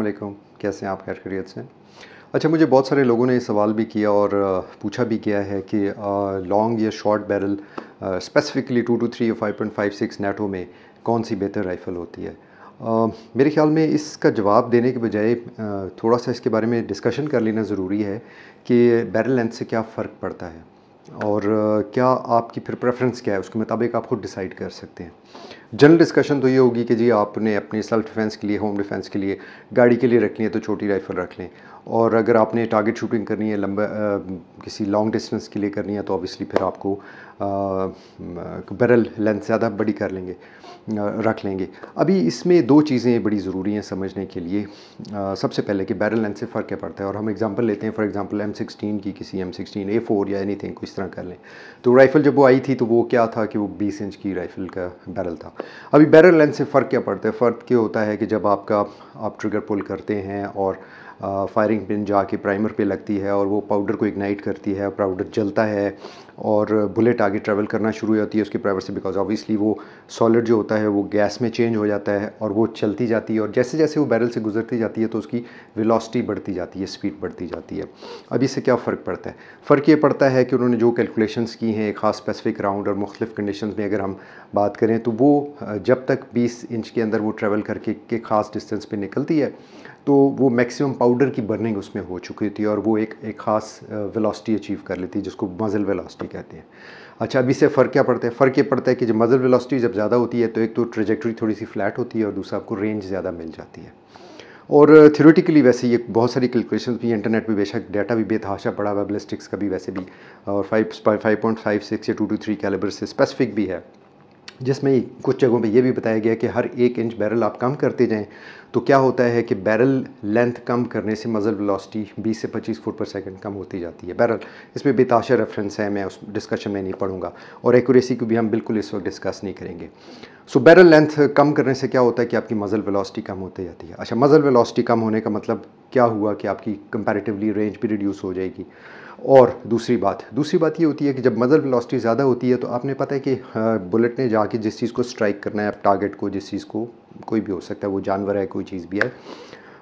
अल्लाम कैसे हैं आप खैर खरीत से अच्छा मुझे बहुत सारे लोगों ने सवाल भी किया और पूछा भी किया है कि लॉन्ग या short barrel specifically two two three या five point five six NATO में कौन सी बेहतर राइफ़ल होती है आ, मेरे ख्याल में इसका जवाब देने के बजाय थोड़ा सा इसके बारे में डिस्कशन कर लेना ज़रूरी है कि बैरल लेंथ से क्या फ़र्क पड़ता है और क्या आपकी फिर प्रेफरेंस क्या है उसके मुताबिक आप खुद डिसाइड कर सकते हैं जनरल डिस्कशन तो ये होगी कि जी आपने अपने सेल्फ डिफेंस के लिए होम डिफेंस के लिए गाड़ी के लिए रखनी है तो छोटी राइफ़ल रख लें और अगर आपने टारगेट शूटिंग करनी है लंबा किसी लॉन्ग डिस्टेंस के लिए करनी है तो ऑब्वियसली फिर आपको बैरल लेंथ ज़्यादा बड़ी कर लेंगे रख लेंगे अभी इसमें दो चीज़ें बड़ी ज़रूरी हैं समझने के लिए आ, सबसे पहले कि बैरल लेंथ से फ़र्क क्या पड़ता है और हम एग्जांपल लेते हैं फॉर एग्जांपल एम सिक्सटीन की किसी एम सिक्सटीन ए फोर या एनी थिंग इस तरह कर लें तो राइफ़ल जब वो आई थी तो वो क्या था कि वो बीस इंच की राइफ़ल का बैरल था अभी बैरल लेंथ से फ़र्क क्या पड़ता है फ़र्क क्या होता है कि जब आपका आप ट्रिगर पुल करते हैं और फायरिंग पिन जाके प्राइमर पे लगती है और वो पाउडर को इग्नाइट करती है पाउडर जलता है और बुलेट आगे ट्रैवल करना शुरू हो जाती है उसके प्राइवर से बिकॉज ऑब्वियसली वो सॉलिड जो होता है वो गैस में चेंज हो जाता है और वो चलती जाती है और जैसे जैसे वो बैरल से गुजरती जाती है तो उसकी वेलोसिटी बढ़ती जाती है स्पीड बढ़ती जाती है अब इससे क्या फ़र्क पड़ता है फ़र्क ये पड़ता है कि उन्होंने जो कैलकुलेशंस की हैं एक ख़ास स्पेसिफिक राउंड और मुख्तफ कंडीशन में अगर हम बात करें तो वो जब तक 20 इंच के अंदर वो ट्रैवल करके के ख़ास डिस्टेंस पे निकलती है तो वो मैक्सिमम पाउडर की बर्निंग उसमें हो चुकी होती है और वो एक एक ख़ास वेलोसिटी अचीव कर लेती है जिसको मज़ल वेलोसिटी कहते हैं अच्छा अभी इससे फ़र्क क्या पड़ता है फ़र्क ये पड़ता है कि जब मज़ल वेलोसिटी जब ज़्यादा होती है तो एक तो ट्रेजेक्ट्री थोड़ी सी फ्लैट होती है और दूसरा आपको रेंज ज़्यादा मिल जाती है और थियोरेटिकली वैसे ये बहुत सारी कैलकुलेशन भी इंटरनेट पे बेशक डाटा भी बेतहाशा पड़ा हुआ बलिस्टिक्स का भी वैसे भी और five five point five six या टू टू थ्री कैलेबर से स्पेसिफिक भी है जिसमें कुछ जगहों पे ये भी बताया गया कि हर एक इंच बैरल आप कम करते जाएं तो क्या होता है कि बैरल लेंथ कम करने से मज़ल वेलोसिटी 20 से 25 फुट पर सेकंड कम होती जाती है बैरल इसमें बेताशा रेफरेंस है मैं उस डिस्कशन में नहीं पढ़ूंगा और एक्यूरेसी को भी हम बिल्कुल इस वक्त डिस्कस नहीं करेंगे सो बैरल लेंथ कम करने से क्या होता है कि आपकी मज़ल वेलोसिटी कम होती जाती है अच्छा मज़ल वेलोसिटी कम होने का मतलब क्या हुआ कि आपकी कंपेरेटिवली रेंज भी रिड्यूस हो जाएगी और दूसरी बात दूसरी बात ये होती है कि जब मज़ल वेलोसिटी ज़्यादा होती है तो आपने पता है कि बुलेट ने जाके जिस चीज़ को स्ट्राइक करना है आप टारगेट को जिस चीज़ को कोई भी हो सकता है वो जानवर है कोई चीज़ भी है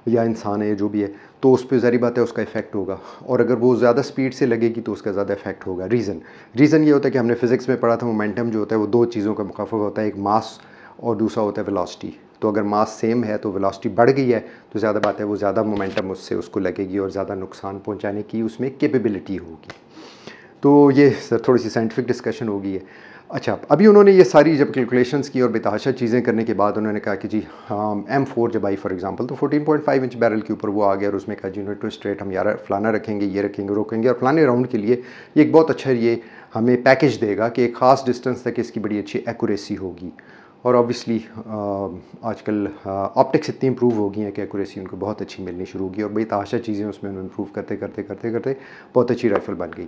या इंसान है जो भी है तो उस पर जारी बात है उसका इफेक्ट होगा और अगर वो ज़्यादा स्पीड से लगेगी तो उसका ज़्यादा इफेक्ट होगा रीज़न रीज़न ये होता है कि हमने फिज़िक्स में पढ़ा था मोमेंटम जो होता है वो दो चीज़ों का मुकाफ़ होता है एक मास और दूसरा होता है वेलोसिटी तो अगर मास सेम है तो वेलोसिटी बढ़ गई है तो ज़्यादा बात है वो ज़्यादा मोमेंटम उससे उसको लगेगी और ज़्यादा नुकसान पहुँचाने की उसमें केपेबिलिटी होगी तो ये सर थोड़ी सी साइंटिफिक डिस्कशन होगी है अच्छा अभी उन्होंने ये सारी जब कैलकुलेशंस की और बेतहाशा चीज़ें करने के बाद उन्होंने कहा कि जी हाँ एम फोर जब आई फॉर एग्जांपल तो 14.5 इंच बैरल के ऊपर वो आ गया और उसमें कहा जी यूनिट टू स्ट्रेट हम यार फलाना रखेंगे ये रखेंगे रोकेंगे और फलाने राउंड के लिए ये एक बहुत अच्छा ये हमें पैकेज देगा कि एक ख़ास डिस्टेंस तक इसकी बड़ी अच्छी एकूरेसी होगी और ऑब्वियसली आजकल ऑप्टिक्स इतनी इंप्रूव हो गई हैं कि एक्यूरेसी उनको बहुत अच्छी मिलनी शुरू होगी और बेताशा चीज़ें उसमें उन्होंने इम्प्रूव करते करते करते करते बहुत अच्छी राइफ़ल बन गई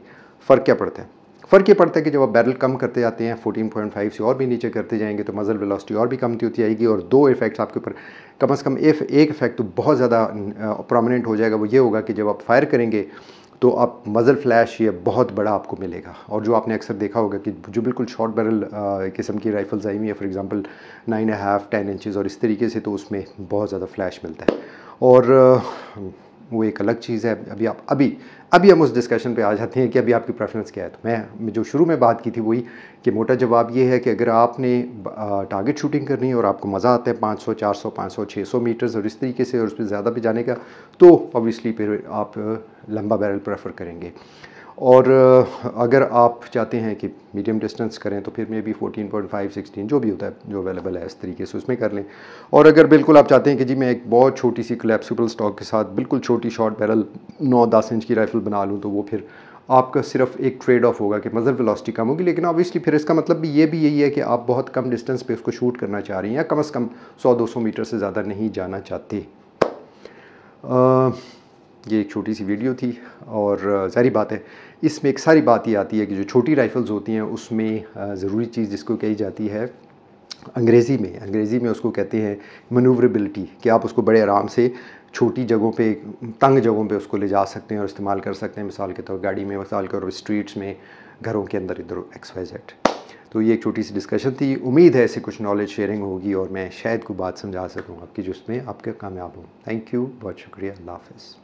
फ़र्क क्या पड़ता है फ़र्क ये पड़ता है कि जब आप बैरल कम करते जाते हैं 14.5 से और भी नीचे करते जाएंगे तो मज़ल वेलोसिटी और भी कम होती आएगी और दो इफेक्ट्स आपके ऊपर कम अज़ कम एक इफेक्ट तो बहुत ज़्यादा प्रोमिनेंट हो जाएगा वो ये होगा कि जब आप फायर करेंगे तो आप मज़ल फ्लैश ये बहुत बड़ा आपको मिलेगा और जो आपने अक्सर देखा होगा कि जो बिल्कुल शॉर्ट बैरल किस्म की राइफ़ल्स आई हुई है for example nine half ten inches और इस तरीके से तो उसमें बहुत ज़्यादा फ्लैश मिलता है और वो एक अलग चीज़ है अभी आप अभी अभी हम उस डिस्कशन पे आ जाते हैं कि अभी आपकी प्रेफरेंस क्या है तो मैं जो शुरू में बात की थी वही कि मोटा जवाब ये है कि अगर आपने टारगेट शूटिंग करनी है और आपको मज़ा आता है 500 400 500 600 मीटर्स और इस तरीके से और उस पर ज़्यादा भी जाने का तो ऑब्वियसली फिर आप लंबा बैरल प्रेफर करेंगे और अगर आप चाहते हैं कि मीडियम डिस्टेंस करें तो फिर मे बी 14.5 16 जो भी होता है जो अवेलेबल है इस तरीके से उसमें कर लें और अगर बिल्कुल आप चाहते हैं कि जी मैं एक बहुत छोटी सी क्लेप्सिबल स्टॉक के साथ बिल्कुल छोटी शॉर्ट बैरल 9-10 इंच की राइफ़ल बना लूँ तो वो फिर आपका सिर्फ एक ट्रेड ऑफ होगा कि मज़र मतलब वेलोसिटी कम होगी लेकिन ऑब्वियसली फिर इसका मतलब भी ये भी यही है कि आप बहुत कम डिस्टेंस पे उसको शूट करना चाह रही हैं या कम अज़ कम 100-200 मीटर से ज़्यादा नहीं जाना चाहते आ, ये एक छोटी सी वीडियो थी और जारी बात है इसमें एक सारी बात ही आती है कि जो छोटी राइफ़ल्स होती हैं उसमें ज़रूरी चीज़ जिसको कही जाती है अंग्रेज़ी में अंग्रेज़ी में उसको कहते हैं मनूवरेबिलिटी कि आप उसको बड़े आराम से छोटी जगहों पे तंग जगहों पे उसको ले जा सकते हैं और इस्तेमाल कर सकते हैं मिसाल के तौर तो गाड़ी में मिसाल के तौर स्ट्रीट्स में घरों के अंदर इधर एक्स वाई जेड तो ये एक छोटी सी डिस्कशन थी उम्मीद है ऐसे कुछ नॉलेज शेयरिंग होगी और मैं शायद को बात समझा सकूँ आपकी जिसमें आपके कामयाब हूँ थैंक यू बहुत शुक्रिया अल्लाह हाफ़